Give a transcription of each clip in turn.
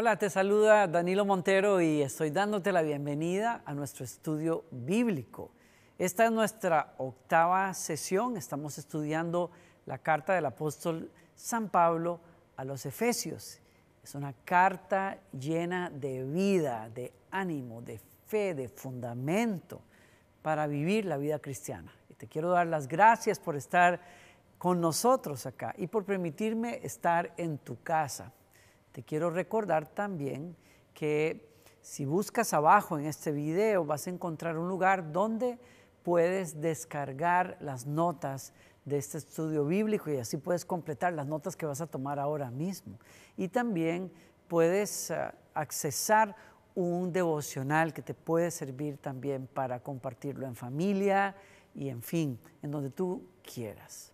Hola, te saluda Danilo Montero y estoy dándote la bienvenida a nuestro estudio bíblico. Esta es nuestra octava sesión, estamos estudiando la carta del apóstol San Pablo a los Efesios. Es una carta llena de vida, de ánimo, de fe, de fundamento para vivir la vida cristiana. Y te quiero dar las gracias por estar con nosotros acá y por permitirme estar en tu casa. Te quiero recordar también que si buscas abajo en este video vas a encontrar un lugar donde puedes descargar las notas de este estudio bíblico y así puedes completar las notas que vas a tomar ahora mismo. Y también puedes eh, accesar un devocional que te puede servir también para compartirlo en familia y en fin, en donde tú quieras.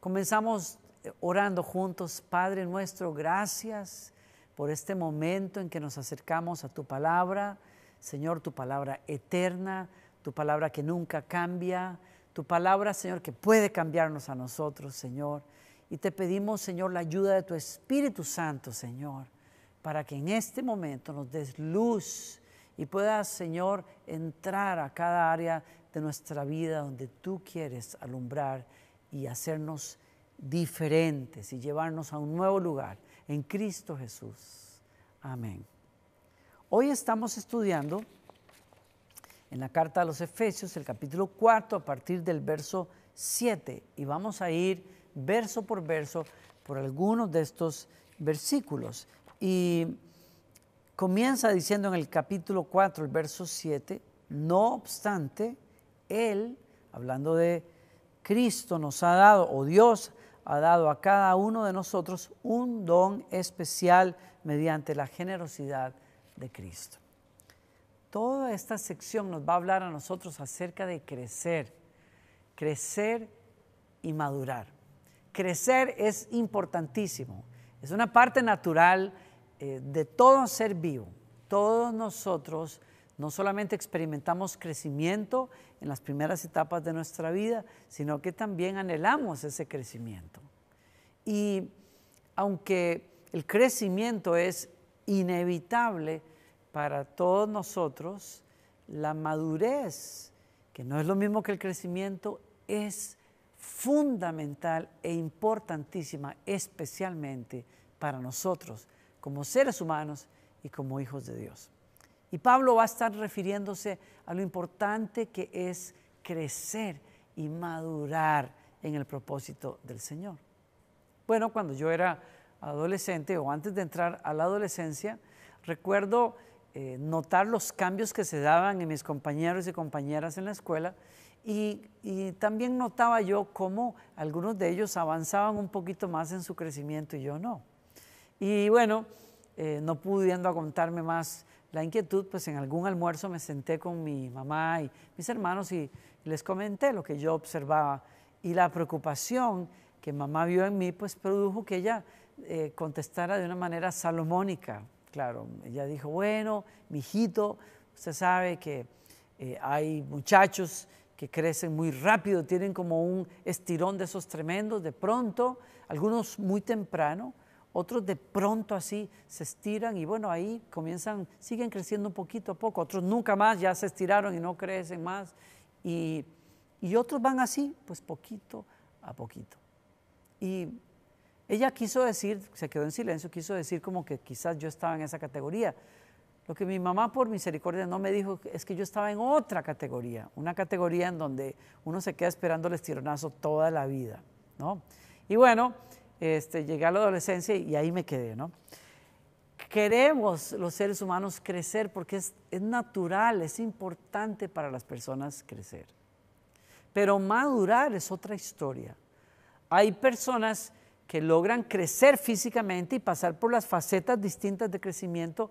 Comenzamos orando juntos, Padre nuestro, gracias por este momento en que nos acercamos a tu palabra, Señor, tu palabra eterna, tu palabra que nunca cambia, tu palabra, Señor, que puede cambiarnos a nosotros, Señor. Y te pedimos, Señor, la ayuda de tu Espíritu Santo, Señor, para que en este momento nos des luz y puedas, Señor, entrar a cada área de nuestra vida donde tú quieres alumbrar y hacernos diferentes y llevarnos a un nuevo lugar en Cristo Jesús. Amén. Hoy estamos estudiando en la carta a los Efesios, el capítulo 4, a partir del verso 7, y vamos a ir verso por verso por algunos de estos versículos. Y comienza diciendo en el capítulo 4, el verso 7, no obstante, Él, hablando de Cristo, nos ha dado, o Dios ha dado a cada uno de nosotros un don especial mediante la generosidad de Cristo. Toda esta sección nos va a hablar a nosotros acerca de crecer, crecer y madurar. Crecer es importantísimo, es una parte natural eh, de todo ser vivo. Todos nosotros no solamente experimentamos crecimiento en las primeras etapas de nuestra vida, sino que también anhelamos ese crecimiento. Y aunque el crecimiento es inevitable para todos nosotros, la madurez, que no es lo mismo que el crecimiento, es fundamental e importantísima, especialmente para nosotros como seres humanos y como hijos de Dios. Y Pablo va a estar refiriéndose a lo importante que es crecer y madurar en el propósito del Señor. Bueno, cuando yo era adolescente o antes de entrar a la adolescencia, recuerdo eh, notar los cambios que se daban en mis compañeros y compañeras en la escuela y, también notaba yo cómo algunos de ellos avanzaban un poquito más en su crecimiento y yo no. Y bueno, eh, no pudiendo aguantarme más la inquietud, pues en algún almuerzo me senté con mi mamá y mis hermanos y les comenté lo que yo observaba y la preocupación que mamá vio en mí, pues produjo que ella eh, contestara de una manera salomónica. Claro, ella dijo, bueno, mijito, usted sabe que eh, hay muchachos que crecen muy rápido, tienen como un estirón de esos tremendos, de pronto, algunos muy temprano, otros de pronto así se estiran y bueno, ahí comienzan, siguen creciendo poquito a poco, otros nunca más, ya se estiraron y no crecen más, y otros van así, pues poquito a poquito. Y ella quiso decir, se quedó en silencio, quiso decir como que quizás yo estaba en esa categoría. Lo que mi mamá por misericordia no me dijo es que yo estaba en otra categoría, una categoría en donde uno se queda esperando el estironazo toda la vida, ¿no? Y bueno, este, llegué a la adolescencia y ahí me quedé, ¿no? Queremos los seres humanos crecer porque es, es natural, es importante para las personas crecer. Pero madurar es otra historia. Hay personas que logran crecer físicamente y pasar por las facetas distintas de crecimiento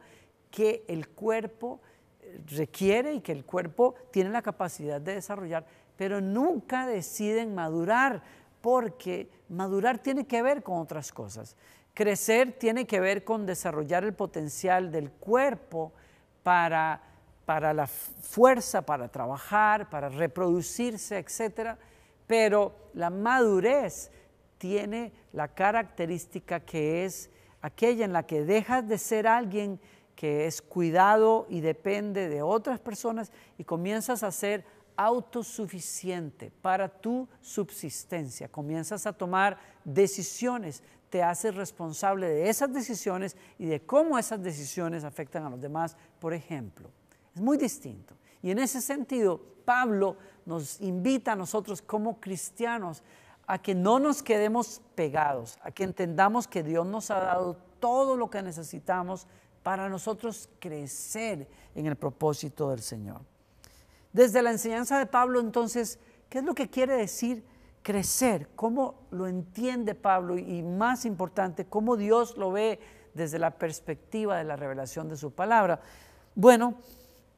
que el cuerpo eh, requiere y que el cuerpo tiene la capacidad de desarrollar, pero nunca deciden madurar, porque madurar tiene que ver con otras cosas. Crecer tiene que ver con desarrollar el potencial del cuerpo para, para la fuerza, para trabajar, para reproducirse, etcétera pero la madurez tiene la característica que es aquella en la que dejas de ser alguien que es cuidado y depende de otras personas y comienzas a ser autosuficiente para tu subsistencia. Comienzas a tomar decisiones, te haces responsable de esas decisiones y de cómo esas decisiones afectan a los demás, por ejemplo. Es muy distinto. Y en ese sentido, Pablo nos invita a nosotros como cristianos a que no nos quedemos pegados, a que entendamos que Dios nos ha dado todo lo que necesitamos para nosotros crecer en el propósito del Señor. Desde la enseñanza de Pablo, entonces, ¿qué es lo que quiere decir crecer? ¿Cómo lo entiende Pablo? Y más importante, ¿cómo Dios lo ve desde la perspectiva de la revelación de su palabra? Bueno,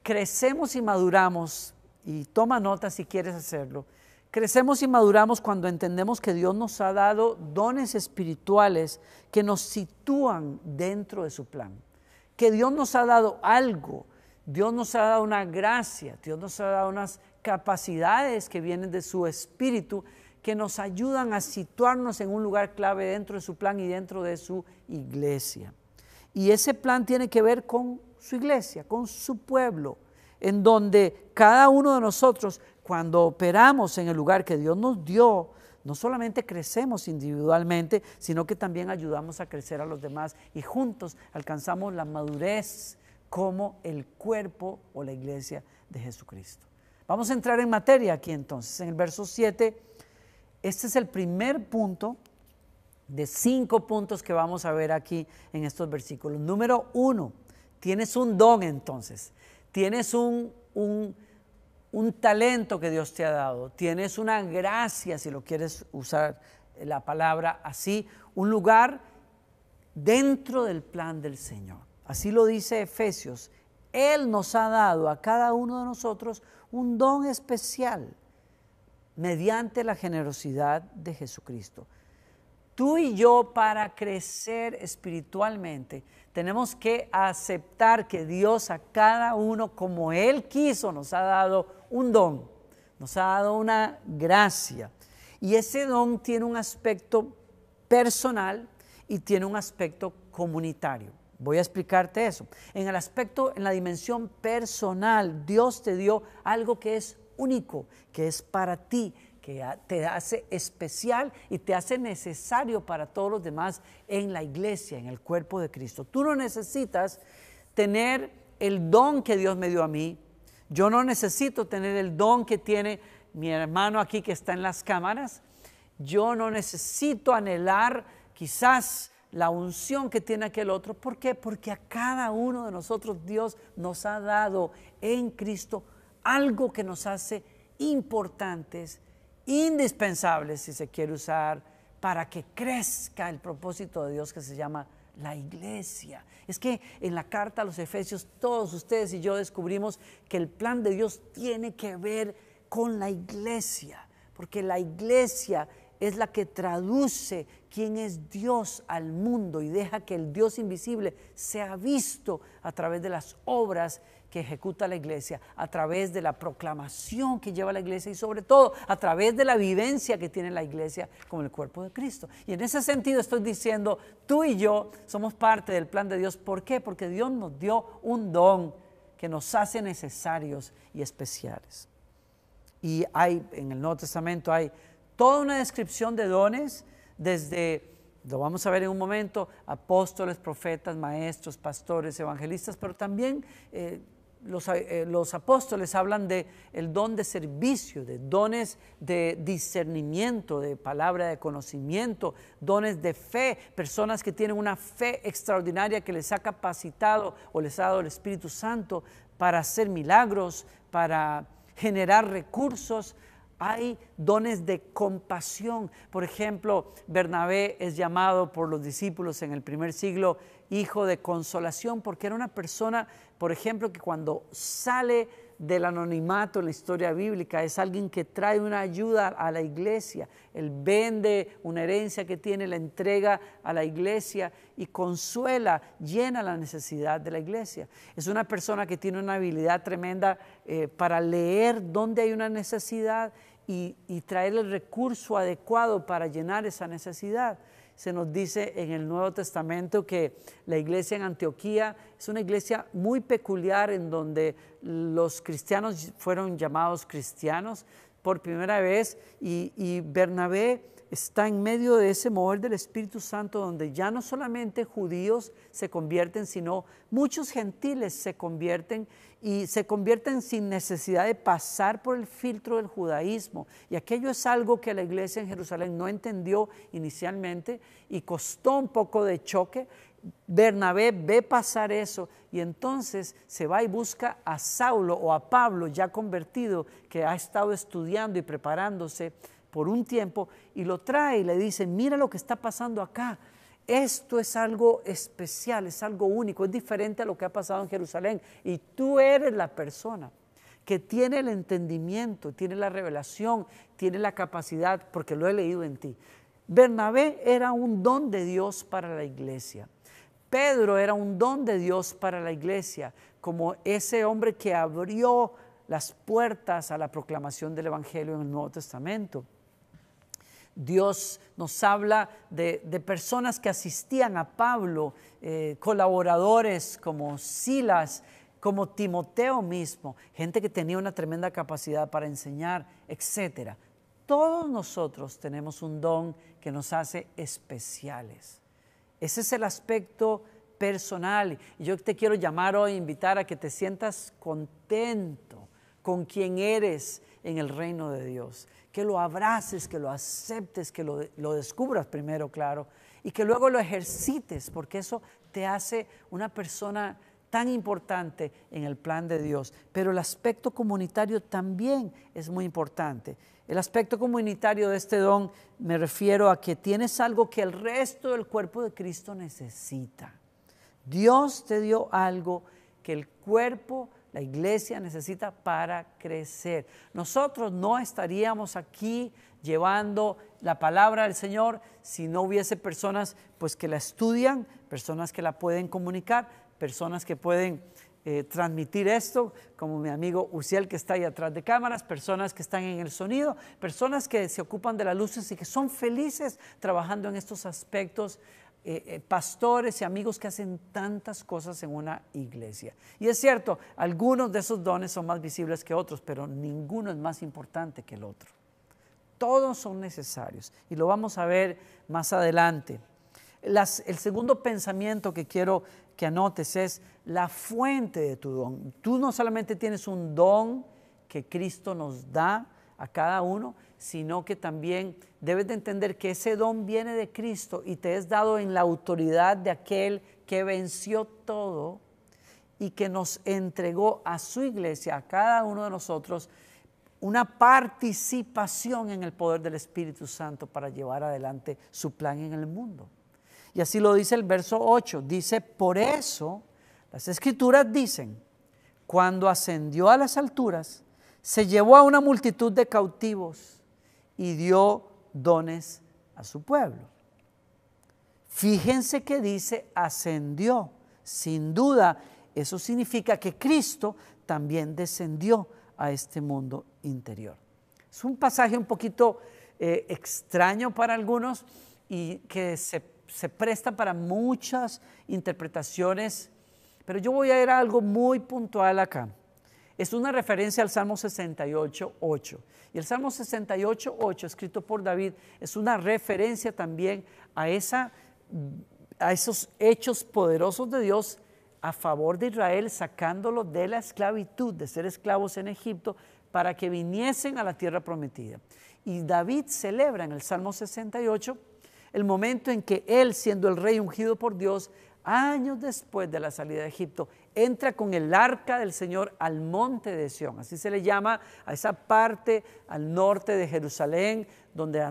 crecemos y maduramos, y toma nota si quieres hacerlo, crecemos y maduramos cuando entendemos que Dios nos ha dado dones espirituales que nos sitúan dentro de su plan, que Dios nos ha dado algo, Dios nos ha dado una gracia, Dios nos ha dado unas capacidades que vienen de su espíritu que nos ayudan a situarnos en un lugar clave dentro de su plan y dentro de su iglesia. Y ese plan tiene que ver con su iglesia, con su pueblo, en donde cada uno de nosotros, cuando operamos en el lugar que Dios nos dio, no solamente crecemos individualmente, sino que también ayudamos a crecer a los demás y juntos alcanzamos la madurez como el cuerpo o la iglesia de Jesucristo. Vamos a entrar en materia aquí entonces, en el verso 7. Este es el primer punto de cinco puntos que vamos a ver aquí en estos versículos. Número uno, Tienes un don entonces, tienes un, un, talento que Dios te ha dado, tienes una gracia, si lo quieres usar la palabra así, un lugar dentro del plan del Señor. Así lo dice Efesios. Él nos ha dado a cada uno de nosotros un don especial mediante la generosidad de Jesucristo. Tú y yo para crecer espiritualmente tenemos que aceptar que Dios a cada uno como Él quiso nos ha dado un don, nos ha dado una gracia. Y ese don tiene un aspecto personal y tiene un aspecto comunitario. Voy a explicarte eso. En el aspecto, en la dimensión personal, Dios te dio algo que es único, que es para ti, que te hace especial y te hace necesario para todos los demás en la iglesia, en el cuerpo de Cristo. Tú no necesitas tener el don que Dios me dio a mí. Yo no necesito tener el don que tiene mi hermano aquí que está en las cámaras. Yo no necesito anhelar quizás la unción que tiene aquel otro. ¿Por qué? Porque a cada uno de nosotros Dios nos ha dado en Cristo algo que nos hace importantes Indispensable, si se quiere usar para que crezca el propósito de Dios que se llama la iglesia. Es que en la carta a los Efesios todos ustedes y yo descubrimos que el plan de Dios tiene que ver con la iglesia, porque la iglesia es la que traduce quién es Dios al mundo y deja que el Dios invisible sea visto a través de las obras que ejecuta la iglesia, a través de la proclamación que lleva la iglesia y sobre todo a través de la vivencia que tiene la iglesia con el cuerpo de Cristo. Y en ese sentido estoy diciendo, tú y yo somos parte del plan de Dios. ¿Por qué? Porque Dios nos dio un don que nos hace necesarios y especiales. Y hay, en el Nuevo Testamento hay toda una descripción de dones desde lo vamos a ver en un momento, apóstoles, profetas, maestros, pastores, evangelistas, pero también eh, eh, los, apóstoles hablan de el don de servicio, de dones de discernimiento, de palabra de conocimiento, dones de fe, personas que tienen una fe extraordinaria que les ha capacitado o les ha dado el Espíritu Santo para hacer milagros, para generar recursos, hay dones de compasión. Por ejemplo, Bernabé es llamado por los discípulos en el primer siglo hijo de consolación porque era una persona, por ejemplo, que cuando sale del anonimato en la historia bíblica, es alguien que trae una ayuda a la iglesia, él vende una herencia que tiene, la entrega a la iglesia y consuela, llena la necesidad de la iglesia. Es una persona que tiene una habilidad tremenda eh, para leer dónde hay una necesidad y traer el recurso adecuado para llenar esa necesidad se nos dice en el Nuevo Testamento que la iglesia en Antioquía es una iglesia muy peculiar en donde los cristianos fueron llamados cristianos por primera vez y, y Bernabé está en medio de ese mover del Espíritu Santo donde ya no solamente judíos se convierten, sino muchos gentiles se convierten y se convierten sin necesidad de pasar por el filtro del judaísmo. Y aquello es algo que la iglesia en Jerusalén no entendió inicialmente y costó un poco de choque. Bernabé ve pasar eso y entonces se va y busca a Saulo o a Pablo ya convertido que ha estado estudiando y preparándose por un tiempo y lo trae y le dice, mira lo que está pasando acá. Esto es algo especial, es algo único, es diferente a lo que ha pasado en Jerusalén. Y tú eres la persona que tiene el entendimiento, tiene la revelación, tiene la capacidad, porque lo he leído en ti. Bernabé era un don de Dios para la iglesia. Pedro era un don de Dios para la iglesia, como ese hombre que abrió las puertas a la proclamación del Evangelio en el Nuevo Testamento. Dios nos habla de, personas que asistían a Pablo, eh, colaboradores como Silas, como Timoteo mismo, gente que tenía una tremenda capacidad para enseñar, etc. Todos nosotros tenemos un don que nos hace especiales. Ese es el aspecto personal. Y Yo te quiero llamar hoy, invitar a que te sientas contento con quien eres en el reino de Dios que lo abraces, que lo aceptes, que lo, descubras primero, claro, y que luego lo ejercites, porque eso te hace una persona tan importante en el plan de Dios. Pero el aspecto comunitario también es muy importante. El aspecto comunitario de este don me refiero a que tienes algo que el resto del cuerpo de Cristo necesita. Dios te dio algo que el cuerpo la iglesia necesita para crecer. Nosotros no estaríamos aquí llevando la palabra del Señor si no hubiese personas pues que la estudian, personas que la pueden comunicar, personas que pueden eh, transmitir esto, como mi amigo Uciel que está ahí atrás de cámaras, personas que están en el sonido, personas que se ocupan de las luces y que son felices trabajando en estos aspectos eh, eh, pastores y amigos que hacen tantas cosas en una iglesia. Y es cierto, algunos de esos dones son más visibles que otros, pero ninguno es más importante que el otro. Todos son necesarios y lo vamos a ver más adelante. el segundo pensamiento que quiero que anotes es la fuente de tu don. Tú no solamente tienes un don que Cristo nos da a cada uno, sino que también debes de entender que ese don viene de Cristo y te es dado en la autoridad de aquel que venció todo y que nos entregó a su iglesia, a cada uno de nosotros, una participación en el poder del Espíritu Santo para llevar adelante su plan en el mundo. Y así lo dice el verso 8, dice, por eso las escrituras dicen, cuando ascendió a las alturas, se llevó a una multitud de cautivos y dio dones a su pueblo. Fíjense que dice ascendió. Sin duda, eso significa que Cristo también descendió a este mundo interior. Es un pasaje un poquito eh, extraño para algunos y que se, se presta para muchas interpretaciones, pero yo voy a ir a algo muy puntual acá. Es una referencia al Salmo 68, 8. Y el Salmo 68, 8, escrito por David, es una referencia también a, esa, a esos hechos poderosos de Dios a favor de Israel, sacándolo de la esclavitud, de ser esclavos en Egipto, para que viniesen a la tierra prometida. Y David celebra en el Salmo 68 el momento en que él, siendo el rey ungido por Dios, años después de la salida de Egipto, entra con el arca del Señor al monte de Sión. Así se le llama a esa parte al norte de Jerusalén, donde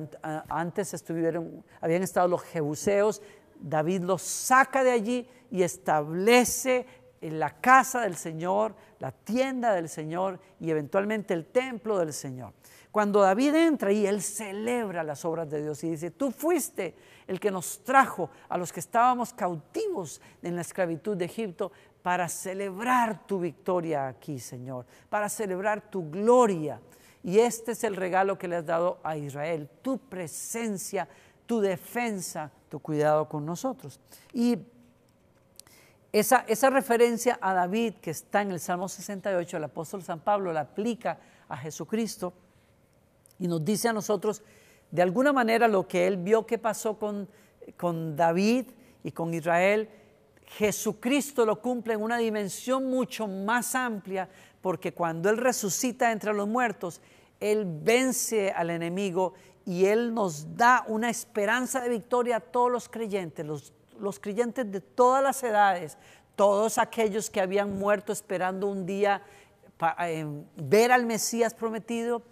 antes estuvieron, habían estado los jebuseos. David los saca de allí y establece en la casa del Señor, la tienda del Señor y eventualmente el templo del Señor. Cuando David entra y él celebra las obras de Dios y dice, tú fuiste el que nos trajo a los que estábamos cautivos en la esclavitud de Egipto para celebrar tu victoria aquí, Señor, para celebrar tu gloria. Y este es el regalo que le has dado a Israel, tu presencia, tu defensa, tu cuidado con nosotros. Y esa, esa, referencia a David que está en el Salmo 68, el apóstol San Pablo la aplica a Jesucristo y nos dice a nosotros de alguna manera lo que él vio que pasó con, con David y con Israel. Jesucristo lo cumple en una dimensión mucho más amplia porque cuando Él resucita entre los muertos, Él vence al enemigo y Él nos da una esperanza de victoria a todos los creyentes, los, creyentes de todas las edades, todos aquellos que habían muerto esperando un día eh, ver al Mesías prometido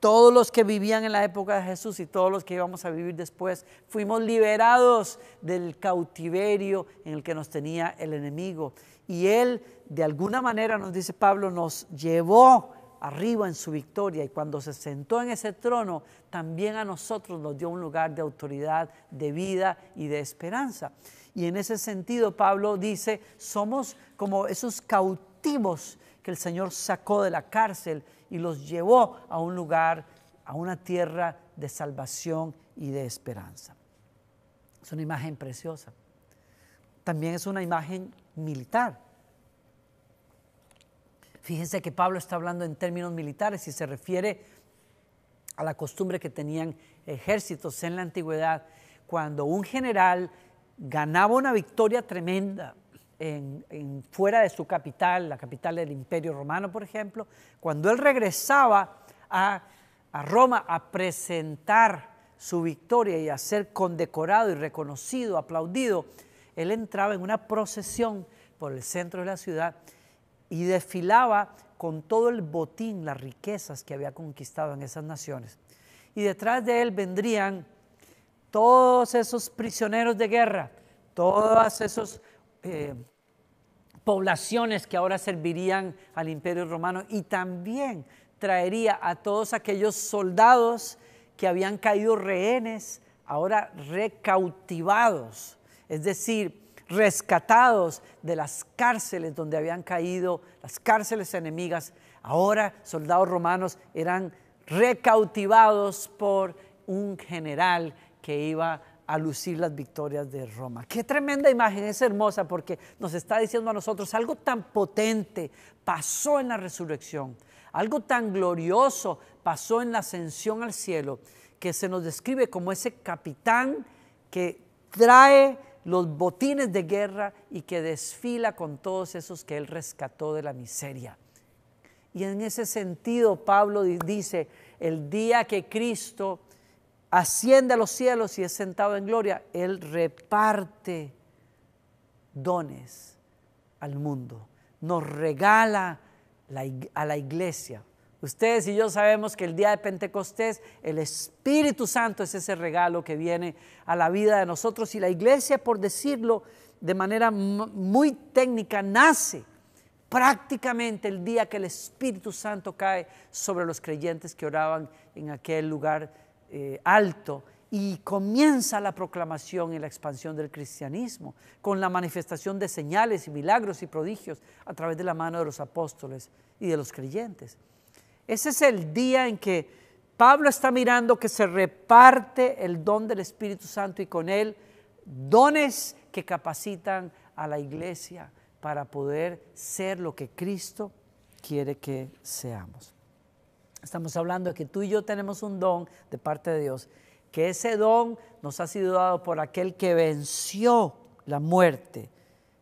todos los que vivían en la época de Jesús y todos los que íbamos a vivir después, fuimos liberados del cautiverio en el que nos tenía el enemigo. Y Él, de alguna manera, nos dice Pablo, nos llevó arriba en su victoria y cuando se sentó en ese trono, también a nosotros nos dio un lugar de autoridad, de vida y de esperanza. Y en ese sentido Pablo dice, somos como esos cautivos que el Señor sacó de la cárcel y los llevó a un lugar, a una tierra de salvación y de esperanza. Es una imagen preciosa. También es una imagen militar. Fíjense que Pablo está hablando en términos militares y se refiere a la costumbre que tenían ejércitos en la antigüedad, cuando un general ganaba una victoria tremenda, en, fuera de su capital, la capital del Imperio Romano, por ejemplo, cuando él regresaba a, a Roma a presentar su victoria y a ser condecorado y reconocido, aplaudido, él entraba en una procesión por el centro de la ciudad y desfilaba con todo el botín, las riquezas que había conquistado en esas naciones. Y detrás de él vendrían todos esos prisioneros de guerra, todos esos eh, poblaciones que ahora servirían al imperio romano y también traería a todos aquellos soldados que habían caído rehenes, ahora recautivados, es decir, rescatados de las cárceles donde habían caído, las cárceles enemigas, ahora soldados romanos eran recautivados por un general que iba a lucir las victorias de Roma. Qué tremenda imagen, es hermosa porque nos está diciendo a nosotros algo tan potente pasó en la resurrección, algo tan glorioso pasó en la ascensión al cielo, que se nos describe como ese capitán que trae los botines de guerra y que desfila con todos esos que él rescató de la miseria. Y en ese sentido Pablo dice, el día que Cristo asciende a los cielos y es sentado en gloria, Él reparte dones al mundo, nos regala a la iglesia. Ustedes y yo sabemos que el día de Pentecostés el Espíritu Santo es ese regalo que viene a la vida de nosotros y la iglesia, por decirlo de manera muy técnica, nace prácticamente el día que el Espíritu Santo cae sobre los creyentes que oraban en aquel lugar eh, alto y comienza la proclamación y la expansión del cristianismo con la manifestación de señales y milagros y prodigios a través de la mano de los apóstoles y de los creyentes. Ese es el día en que Pablo está mirando que se reparte el don del Espíritu Santo y con él dones que capacitan a la iglesia para poder ser lo que Cristo quiere que seamos. Estamos hablando de que tú y yo tenemos un don de parte de Dios, que ese don nos ha sido dado por aquel que venció la muerte,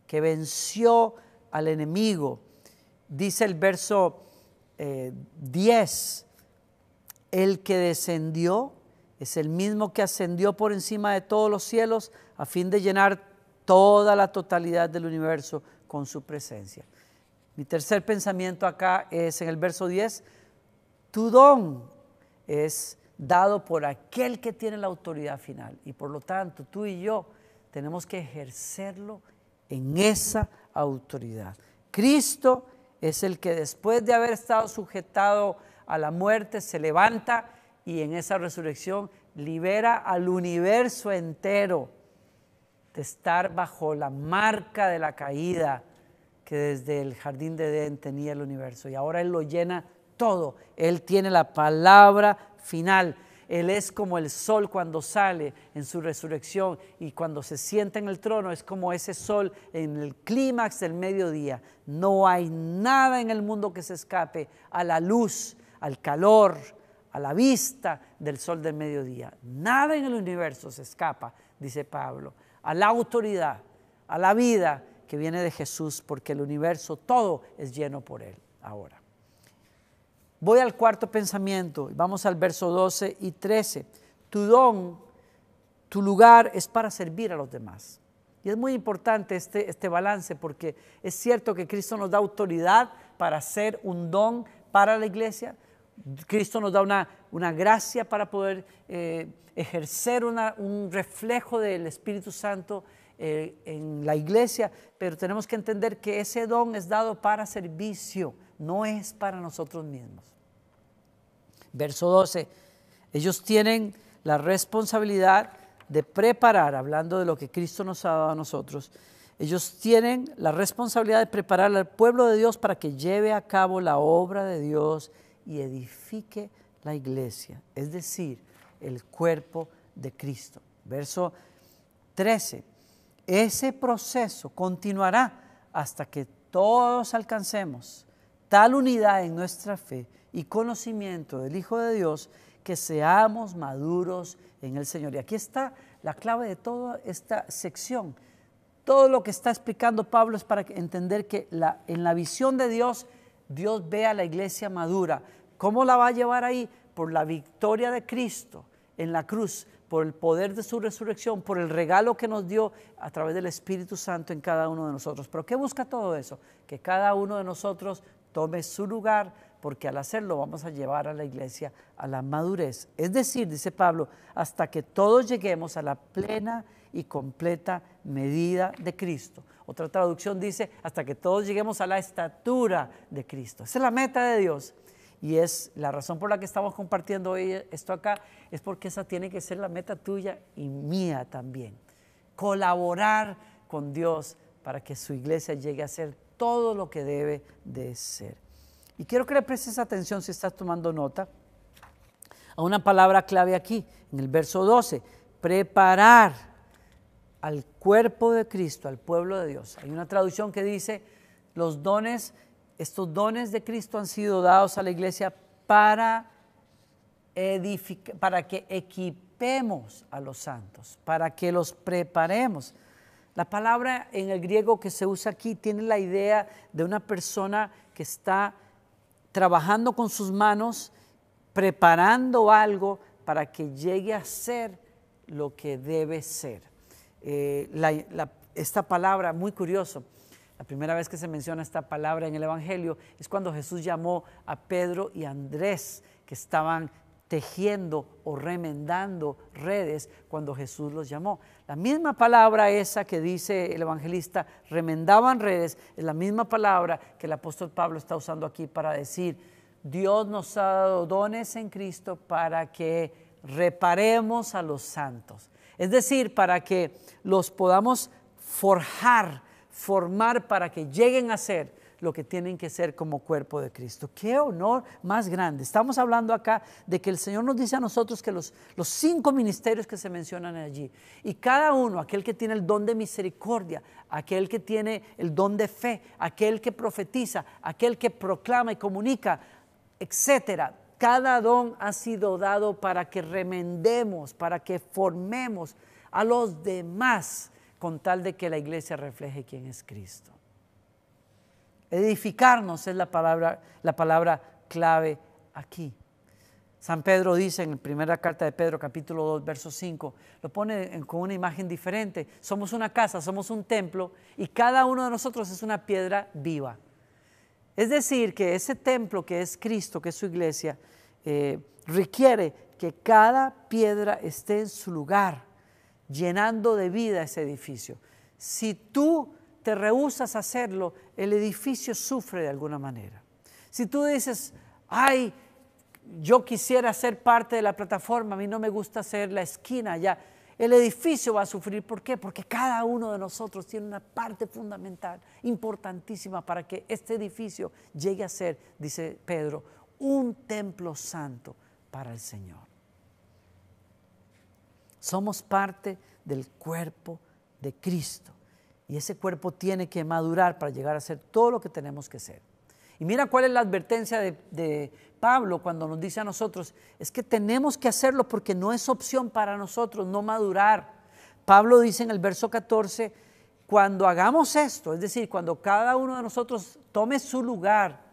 que venció al enemigo. Dice el verso 10, eh, el que descendió es el mismo que ascendió por encima de todos los cielos a fin de llenar toda la totalidad del universo con su presencia. Mi tercer pensamiento acá es en el verso 10, tu don es dado por aquel que tiene la autoridad final y por lo tanto tú y yo tenemos que ejercerlo en esa autoridad. Cristo es el que después de haber estado sujetado a la muerte se levanta y en esa resurrección libera al universo entero de estar bajo la marca de la caída que desde el jardín de Edén tenía el universo. Y ahora Él lo llena todo. Él tiene la palabra final. Él es como el sol cuando sale en su resurrección y cuando se sienta en el trono es como ese sol en el clímax del mediodía. No hay nada en el mundo que se escape a la luz, al calor, a la vista del sol del mediodía. Nada en el universo se escapa, dice Pablo, a la autoridad, a la vida que viene de Jesús, porque el universo todo es lleno por él ahora. Voy al cuarto pensamiento, vamos al verso 12 y 13. Tu don, tu lugar es para servir a los demás. Y es muy importante este, este balance porque es cierto que Cristo nos da autoridad para hacer un don para la iglesia. Cristo nos da una, una gracia para poder eh, ejercer un reflejo del Espíritu Santo eh, en la iglesia, pero tenemos que entender que ese don es dado para servicio, no es para nosotros mismos. Verso 12, ellos tienen la responsabilidad de preparar, hablando de lo que Cristo nos ha dado a nosotros, ellos tienen la responsabilidad de preparar al pueblo de Dios para que lleve a cabo la obra de Dios y edifique la iglesia, es decir, el cuerpo de Cristo. Verso 13. Ese proceso continuará hasta que todos alcancemos tal unidad en nuestra fe y conocimiento del Hijo de Dios que seamos maduros en el Señor. Y aquí está la clave de toda esta sección. Todo lo que está explicando Pablo es para entender que en la visión de Dios, Dios ve a la iglesia madura. ¿Cómo la va a llevar ahí? Por la victoria de Cristo en la cruz, por el poder de su resurrección, por el regalo que nos dio a través del Espíritu Santo en cada uno de nosotros. Pero ¿qué busca todo eso? Que cada uno de nosotros tome su lugar, porque al hacerlo vamos a llevar a la iglesia a la madurez. Es decir, dice Pablo, hasta que todos lleguemos a la plena y completa medida de Cristo. Otra traducción dice, hasta que todos lleguemos a la estatura de Cristo. Esa es la meta de Dios y es la razón por la que estamos compartiendo hoy esto acá, es porque esa tiene que ser la meta tuya y mía también. Colaborar con Dios para que su iglesia llegue a ser todo lo que debe de ser. Y quiero que le prestes atención si estás tomando nota a una palabra clave aquí, en el verso 12, preparar al cuerpo de Cristo, al pueblo de Dios. Hay una traducción que dice, los dones estos dones de Cristo han sido dados a la iglesia para, para que equipemos a los santos, para que los preparemos. La palabra en el griego que se usa aquí tiene la idea de una persona que está trabajando con sus manos, preparando algo para que llegue a ser lo que debe ser. Eh, esta palabra, muy curioso, la primera vez que se menciona esta palabra en el Evangelio es cuando Jesús llamó a Pedro y Andrés, que estaban tejiendo o remendando redes cuando Jesús los llamó. La misma palabra esa que dice el evangelista, remendaban redes, es la misma palabra que el apóstol Pablo está usando aquí para decir, Dios nos ha dado dones en Cristo para que reparemos a los santos. Es decir, para que los podamos forjar formar para que lleguen a ser lo que tienen que ser como cuerpo de Cristo. Qué honor más grande. Estamos hablando acá de que el Señor nos dice a nosotros que los, los cinco ministerios que se mencionan allí, y cada uno, aquel que tiene el don de misericordia, aquel que tiene el don de fe, aquel que profetiza, aquel que proclama y comunica, etcétera, cada don ha sido dado para que remendemos, para que formemos a los demás con tal de que la iglesia refleje quién es Cristo. Edificarnos es la palabra, la palabra clave aquí. San Pedro dice en la primera carta de Pedro, capítulo 2, verso 5, lo pone con una imagen diferente. Somos una casa, somos un templo y cada uno de nosotros es una piedra viva. Es decir, que ese templo que es Cristo, que es su iglesia, eh, requiere que cada piedra esté en su lugar llenando de vida ese edificio. Si tú te rehusas a hacerlo, el edificio sufre de alguna manera. Si tú dices, ay, yo quisiera ser parte de la plataforma, a mí no me gusta ser la esquina ya, el edificio va a sufrir. ¿Por qué? Porque cada uno de nosotros tiene una parte fundamental, importantísima, para que este edificio llegue a ser, dice Pedro, un templo santo para el Señor. Somos parte del cuerpo de Cristo. Y ese cuerpo tiene que madurar para llegar a ser todo lo que tenemos que ser. Y mira cuál es la advertencia de, Pablo cuando nos dice a nosotros, es que tenemos que hacerlo porque no es opción para nosotros no madurar. Pablo dice en el verso 14, cuando hagamos esto, es decir, cuando cada uno de nosotros tome su lugar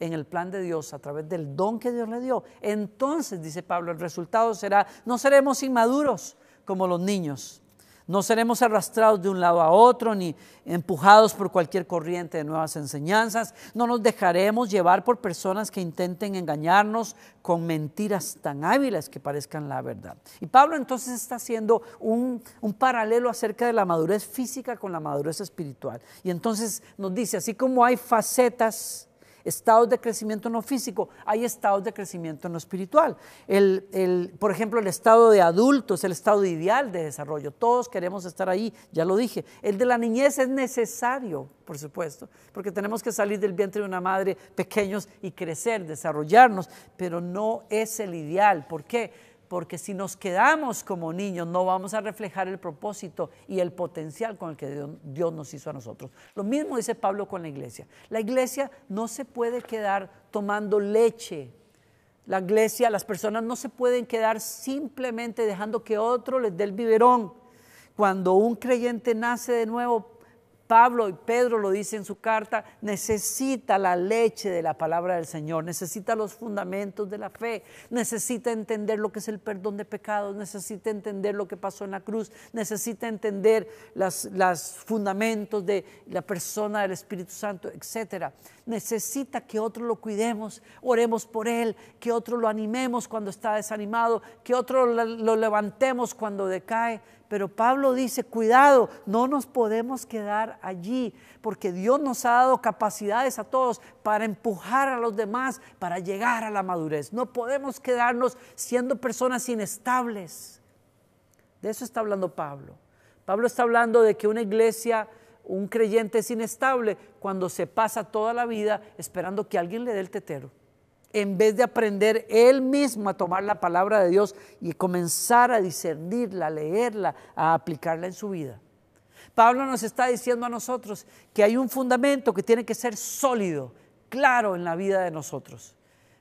en el plan de Dios a través del don que Dios le dio, entonces, dice Pablo, el resultado será, no seremos inmaduros como los niños, no seremos arrastrados de un lado a otro ni empujados por cualquier corriente de nuevas enseñanzas. No nos dejaremos llevar por personas que intenten engañarnos con mentiras tan hábiles que parezcan la verdad. Y Pablo entonces está haciendo un, paralelo acerca de la madurez física con la madurez espiritual. Y entonces nos dice, así como hay facetas estados de crecimiento no físico, hay estados de crecimiento no espiritual. El, el, por ejemplo, el estado de adultos, el estado ideal de desarrollo. Todos queremos estar ahí, ya lo dije. El de la niñez es necesario, por supuesto, porque tenemos que salir del vientre de una madre pequeños y crecer, desarrollarnos, pero no es el ideal. ¿Por qué? porque si nos quedamos como niños no vamos a reflejar el propósito y el potencial con el que Dios, nos hizo a nosotros. Lo mismo dice Pablo con la iglesia. La iglesia no se puede quedar tomando leche. La iglesia, las personas no se pueden quedar simplemente dejando que otro les dé el biberón. Cuando un creyente nace de nuevo, Pablo y Pedro lo dicen en su carta, necesita la leche de la palabra del Señor, necesita los fundamentos de la fe, necesita entender lo que es el perdón de pecados, necesita entender lo que pasó en la cruz, necesita entender los fundamentos de la persona del Espíritu Santo, etc. Necesita que otro lo cuidemos, oremos por él, que otro lo animemos cuando está desanimado, que otro lo levantemos cuando decae, pero Pablo dice, cuidado, no nos podemos quedar allí, porque Dios nos ha dado capacidades a todos para empujar a los demás, para llegar a la madurez. No podemos quedarnos siendo personas inestables. De eso está hablando Pablo. Pablo está hablando de que una iglesia, un creyente es inestable cuando se pasa toda la vida esperando que alguien le dé el tetero en vez de aprender él mismo a tomar la palabra de Dios y comenzar a discernirla, a leerla, a aplicarla en su vida. Pablo nos está diciendo a nosotros que hay un fundamento que tiene que ser sólido, claro en la vida de nosotros.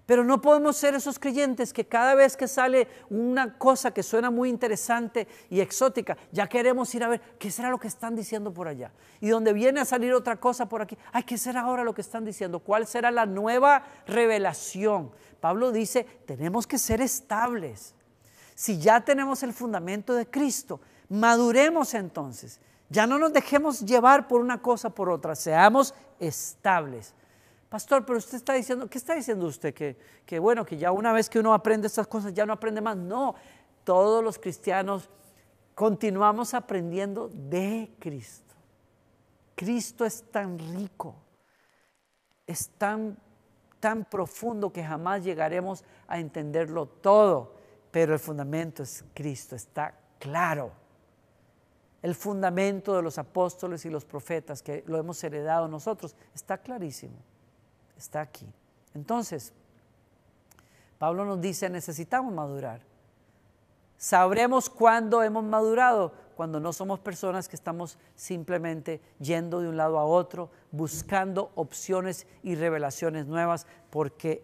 Pero no podemos ser esos creyentes que cada vez que sale una cosa que suena muy interesante y exótica, ya queremos ir a ver qué será lo que están diciendo por allá. Y donde viene a salir otra cosa por aquí, hay ¿qué será ahora lo que están diciendo? ¿Cuál será la nueva revelación? Pablo dice, tenemos que ser estables. Si ya tenemos el fundamento de Cristo, maduremos entonces. Ya no nos dejemos llevar por una cosa por otra, seamos estables. Pastor, pero usted está diciendo, ¿qué está diciendo usted? Que, bueno, que ya una vez que uno aprende estas cosas, ya no aprende más. No, todos los cristianos continuamos aprendiendo de Cristo. Cristo es tan rico, es tan, tan profundo que jamás llegaremos a entenderlo todo, pero el fundamento es Cristo, está claro. El fundamento de los apóstoles y los profetas que lo hemos heredado nosotros está clarísimo está aquí. Entonces, Pablo nos dice, necesitamos madurar. Sabremos cuándo hemos madurado, cuando no somos personas que estamos simplemente yendo de un lado a otro, buscando opciones y revelaciones nuevas, porque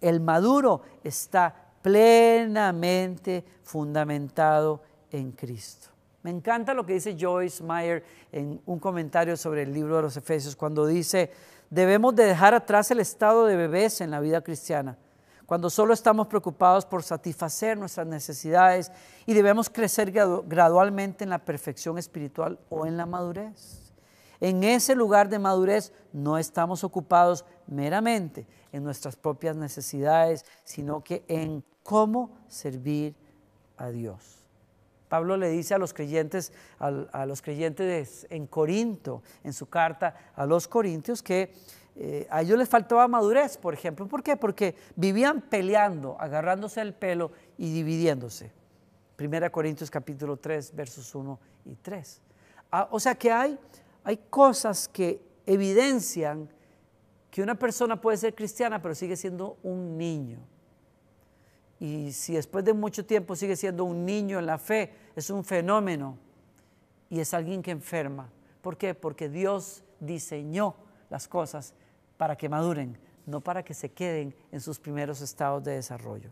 el maduro está plenamente fundamentado en Cristo. Me encanta lo que dice Joyce Meyer en un comentario sobre el libro de los Efesios, cuando dice, Debemos de dejar atrás el estado de bebés en la vida cristiana, cuando solo estamos preocupados por satisfacer nuestras necesidades y debemos crecer gradualmente en la perfección espiritual o en la madurez. En ese lugar de madurez no estamos ocupados meramente en nuestras propias necesidades, sino que en cómo servir a Dios. Pablo le dice a los creyentes, a, los creyentes en Corinto, en su carta a los corintios, que eh, a ellos les faltaba madurez, por ejemplo. ¿Por qué? Porque vivían peleando, agarrándose el pelo y dividiéndose. Primera Corintios capítulo 3, versos 1 y 3. Ah, o sea que hay, hay cosas que evidencian que una persona puede ser cristiana, pero sigue siendo un niño. Y si después de mucho tiempo sigue siendo un niño en la fe, es un fenómeno y es alguien que enferma. ¿Por qué? Porque Dios diseñó las cosas para que maduren, no para que se queden en sus primeros estados de desarrollo.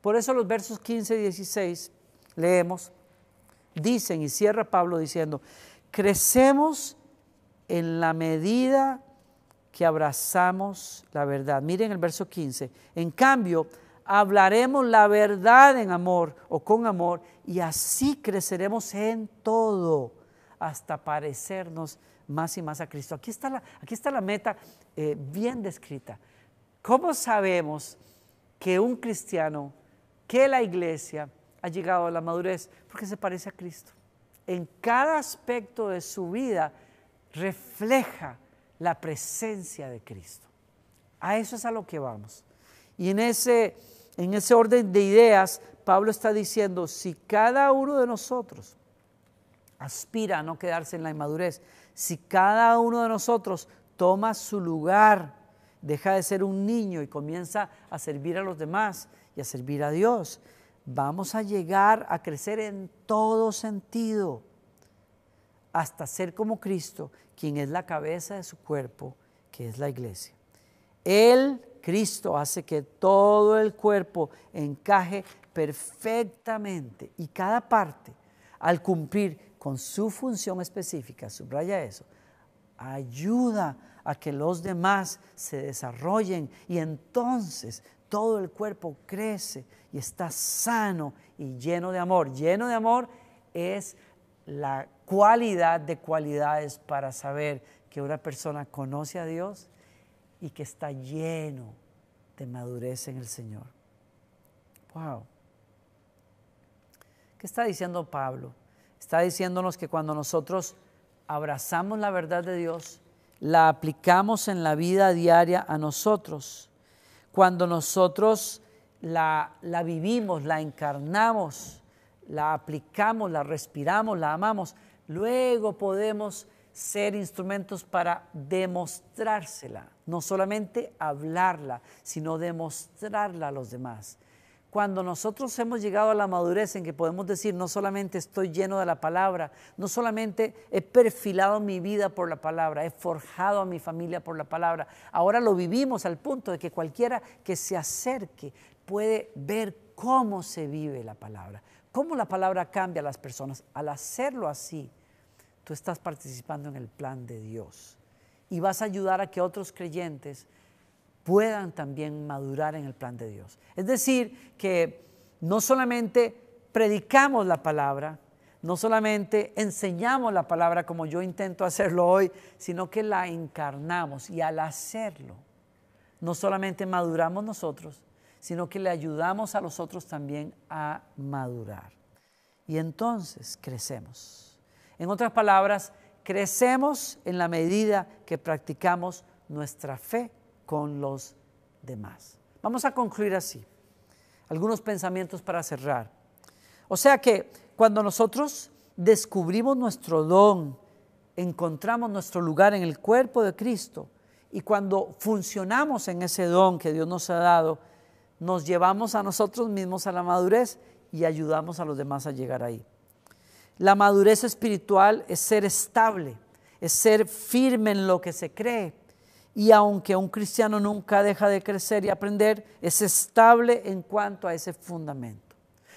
Por eso los versos 15 y 16, leemos, dicen y cierra Pablo diciendo, crecemos en la medida que abrazamos la verdad. Miren el verso 15. En cambio, hablaremos la verdad en amor o con amor y así creceremos en todo hasta parecernos más y más a Cristo. Aquí está la, aquí está la meta eh, bien descrita. ¿Cómo sabemos que un cristiano, que la iglesia ha llegado a la madurez? Porque se parece a Cristo. En cada aspecto de su vida refleja la presencia de Cristo. A eso es a lo que vamos. Y en ese en ese orden de ideas, Pablo está diciendo, si cada uno de nosotros aspira a no quedarse en la inmadurez, si cada uno de nosotros toma su lugar, deja de ser un niño y comienza a servir a los demás y a servir a Dios, vamos a llegar a crecer en todo sentido, hasta ser como Cristo, quien es la cabeza de su cuerpo, que es la iglesia. Él Cristo hace que todo el cuerpo encaje perfectamente y cada parte, al cumplir con su función específica, subraya eso, ayuda a que los demás se desarrollen y entonces todo el cuerpo crece y está sano y lleno de amor. Lleno de amor es la cualidad de cualidades para saber que una persona conoce a Dios y que está lleno de madurez en el Señor. Wow. ¿Qué está diciendo Pablo? Está diciéndonos que cuando nosotros abrazamos la verdad de Dios, la aplicamos en la vida diaria a nosotros, cuando nosotros la, la vivimos, la encarnamos, la aplicamos, la respiramos, la amamos, luego podemos ser instrumentos para demostrársela no solamente hablarla, sino demostrarla a los demás. Cuando nosotros hemos llegado a la madurez en que podemos decir, no solamente estoy lleno de la palabra, no solamente he perfilado mi vida por la palabra, he forjado a mi familia por la palabra, ahora lo vivimos al punto de que cualquiera que se acerque puede ver cómo se vive la palabra, cómo la palabra cambia a las personas. Al hacerlo así, tú estás participando en el plan de Dios y vas a ayudar a que otros creyentes puedan también madurar en el plan de Dios. Es decir, que no solamente predicamos la palabra, no solamente enseñamos la palabra como yo intento hacerlo hoy, sino que la encarnamos y al hacerlo, no solamente maduramos nosotros, sino que le ayudamos a los otros también a madurar. Y entonces crecemos. En otras palabras, Crecemos en la medida que practicamos nuestra fe con los demás. Vamos a concluir así. Algunos pensamientos para cerrar. O sea que cuando nosotros descubrimos nuestro don, encontramos nuestro lugar en el cuerpo de Cristo y cuando funcionamos en ese don que Dios nos ha dado, nos llevamos a nosotros mismos a la madurez y ayudamos a los demás a llegar ahí. La madurez espiritual es ser estable, es ser firme en lo que se cree. Y aunque un cristiano nunca deja de crecer y aprender, es estable en cuanto a ese fundamento.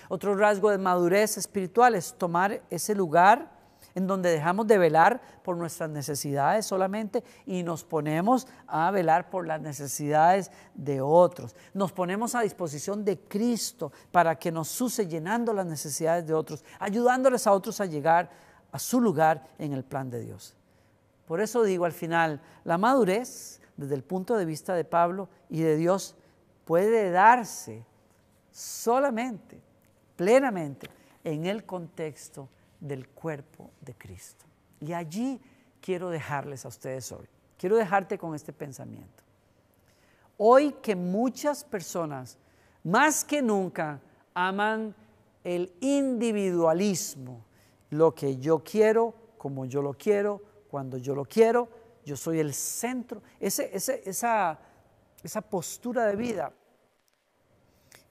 Otro rasgo de madurez espiritual es tomar ese lugar en donde dejamos de velar por nuestras necesidades solamente y nos ponemos a velar por las necesidades de otros. Nos ponemos a disposición de Cristo para que nos use llenando las necesidades de otros, ayudándoles a otros a llegar a su lugar en el plan de Dios. Por eso digo al final, la madurez desde el punto de vista de Pablo y de Dios puede darse solamente, plenamente, en el contexto del cuerpo de Cristo. Y allí quiero dejarles a ustedes hoy. Quiero dejarte con este pensamiento. Hoy que muchas personas, más que nunca, aman el individualismo, lo que yo quiero, como yo lo quiero, cuando yo lo quiero, yo soy el centro. Ese, esa, esa postura de vida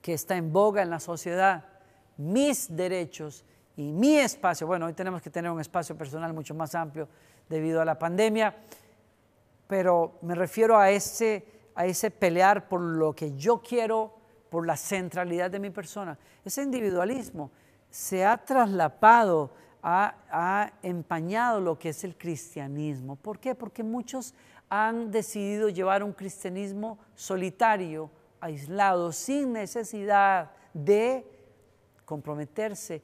que está en boga en la sociedad, mis derechos, y mi espacio. Bueno, hoy tenemos que tener un espacio personal mucho más amplio debido a la pandemia, pero me refiero a ese, a ese pelear por lo que yo quiero, por la centralidad de mi persona. Ese individualismo se ha traslapado, ha, ha empañado lo que es el cristianismo. ¿Por qué? Porque muchos han decidido llevar un cristianismo solitario, aislado, sin necesidad de comprometerse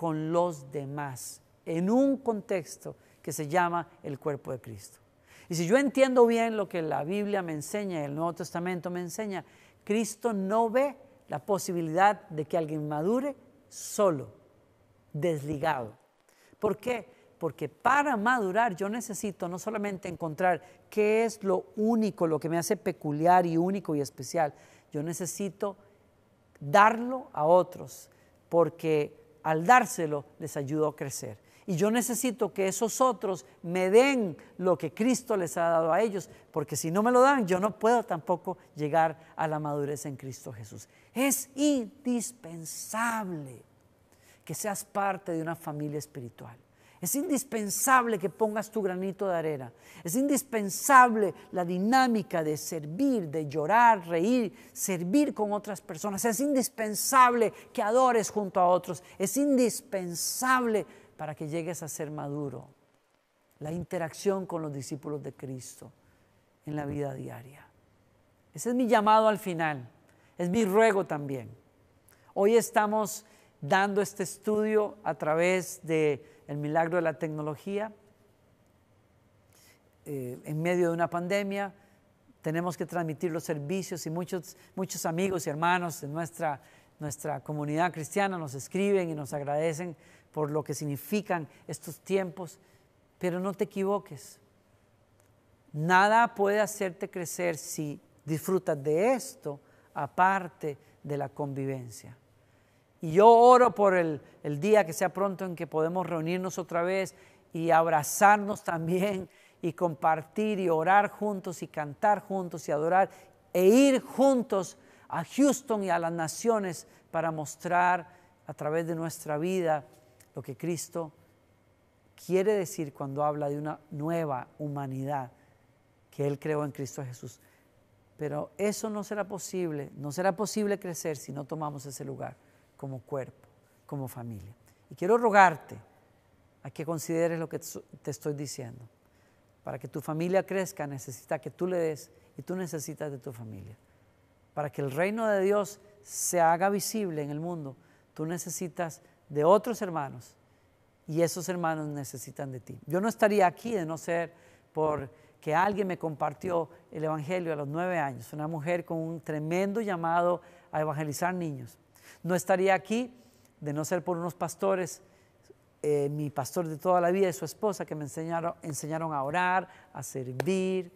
con los demás en un contexto que se llama el cuerpo de Cristo. Y si yo entiendo bien lo que la Biblia me enseña, el Nuevo Testamento me enseña, Cristo no ve la posibilidad de que alguien madure solo, desligado. ¿Por qué? Porque para madurar yo necesito no solamente encontrar qué es lo único, lo que me hace peculiar y único y especial, yo necesito darlo a otros, porque al dárselo les ayudó a crecer. Y yo necesito que esos otros me den lo que Cristo les ha dado a ellos, porque si no me lo dan, yo no puedo tampoco llegar a la madurez en Cristo Jesús. Es indispensable que seas parte de una familia espiritual. Es indispensable que pongas tu granito de arena. Es indispensable la dinámica de servir, de llorar, reír, servir con otras personas. Es indispensable que adores junto a otros. Es indispensable para que llegues a ser maduro. La interacción con los discípulos de Cristo en la vida diaria. Ese es mi llamado al final. Es mi ruego también. Hoy estamos dando este estudio a través de el milagro de la tecnología. Eh, en medio de una pandemia tenemos que transmitir los servicios y muchos, muchos amigos y hermanos de nuestra, nuestra comunidad cristiana nos escriben y nos agradecen por lo que significan estos tiempos, pero no te equivoques. Nada puede hacerte crecer si disfrutas de esto aparte de la convivencia. Y yo oro por el, día que sea pronto en que podemos reunirnos otra vez y abrazarnos también y compartir y orar juntos y cantar juntos y adorar e ir juntos a Houston y a las naciones para mostrar a través de nuestra vida lo que Cristo quiere decir cuando habla de una nueva humanidad que Él creó en Cristo Jesús. Pero eso no será posible, no será posible crecer si no tomamos ese lugar como cuerpo, como familia. Y quiero rogarte a que consideres lo que te estoy diciendo. Para que tu familia crezca necesita que tú le des y tú necesitas de tu familia. Para que el reino de Dios se haga visible en el mundo, tú necesitas de otros hermanos y esos hermanos necesitan de ti. Yo no estaría aquí de no ser porque alguien me compartió el Evangelio a los nueve años, una mujer con un tremendo llamado a evangelizar niños. No estaría aquí de no ser por unos pastores, eh, mi pastor de toda la vida y su esposa, que me enseñaron, enseñaron a orar, a servir,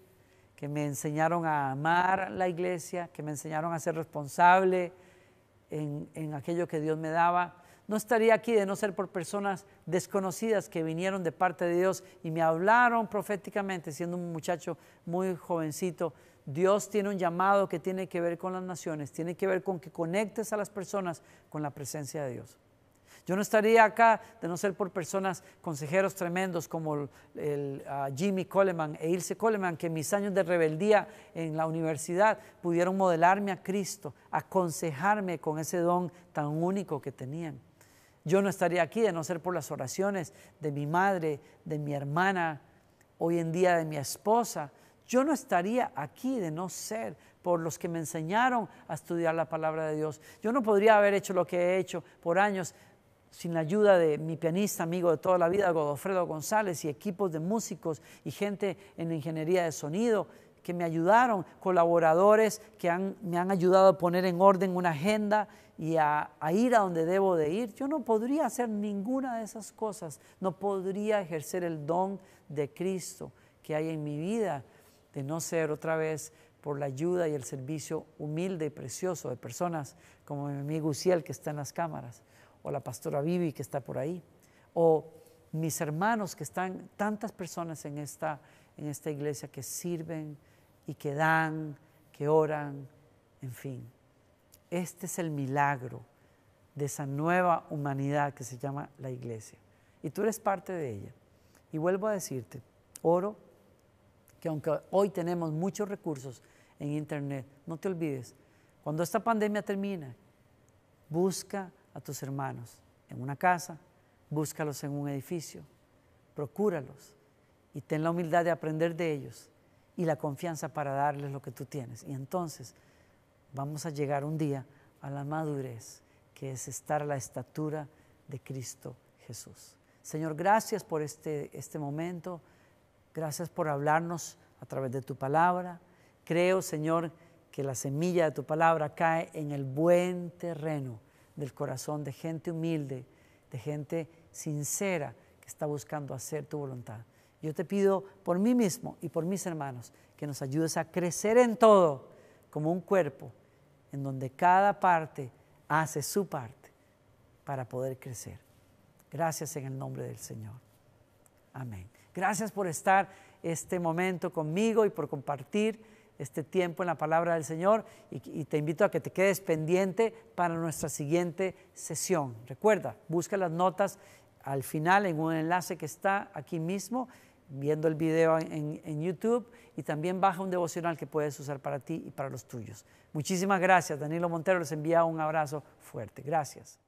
que me enseñaron a amar la iglesia, que me enseñaron a ser responsable en aquello que Dios me daba. No estaría aquí de no ser por personas desconocidas que vinieron de parte de Dios y me hablaron proféticamente, siendo un muchacho muy jovencito, Dios tiene un llamado que tiene que ver con las naciones, tiene que ver con que conectes a las personas con la presencia de Dios. Yo no estaría acá de no ser por personas, consejeros tremendos como el, ah, Jimmy Coleman e Ilse Coleman, que mis años de rebeldía en la universidad pudieron modelarme a Cristo, aconsejarme con ese don tan único que tenían. Yo no estaría aquí de no ser por las oraciones de mi madre, de mi hermana, hoy en día de mi esposa, yo no estaría aquí de no ser por los que me enseñaron a estudiar la palabra de Dios. Yo no podría haber hecho lo que he hecho por años sin la ayuda de mi pianista amigo de toda la vida, Godofredo González, y equipos de músicos y gente en ingeniería de sonido que me ayudaron, colaboradores que me han ayudado a poner en orden una agenda y a, a ir a donde debo de ir. Yo no podría hacer ninguna de esas cosas, no podría ejercer el don de Cristo que hay en mi vida de no ser otra vez por la ayuda y el servicio humilde y precioso de personas como mi amigo Uciel que está en las cámaras, o la pastora Vivi que está por ahí, o mis hermanos que están, tantas personas en esta, en esta iglesia que sirven y que dan, que oran, en fin. Este es el milagro de esa nueva humanidad que se llama la iglesia. Y tú eres parte de ella. Y vuelvo a decirte, oro que aunque hoy tenemos muchos recursos en Internet, no te olvides, cuando esta pandemia termina, busca a tus hermanos en una casa, búscalos en un edificio, procúralos y ten la humildad de aprender de ellos y la confianza para darles lo que tú tienes. Y entonces vamos a llegar un día a la madurez, que es estar a la estatura de Cristo Jesús. Señor, gracias por este, este momento. Gracias por hablarnos a través de tu palabra. Creo, Señor, que la semilla de tu palabra cae en el buen terreno del corazón de gente humilde, de gente sincera que está buscando hacer tu voluntad. Yo te pido por mí mismo y por mis hermanos que nos ayudes a crecer en todo como un cuerpo en donde cada parte hace su parte para poder crecer. Gracias en el nombre del Señor. Amén. Gracias por estar este momento conmigo y por compartir este tiempo en la palabra del Señor y, te invito a que te quedes pendiente para nuestra siguiente sesión. Recuerda, busca las notas al final en un enlace que está aquí mismo, viendo el video en, en YouTube y también baja un devocional que puedes usar para ti y para los tuyos. Muchísimas gracias. Danilo Montero les envía un abrazo fuerte. Gracias.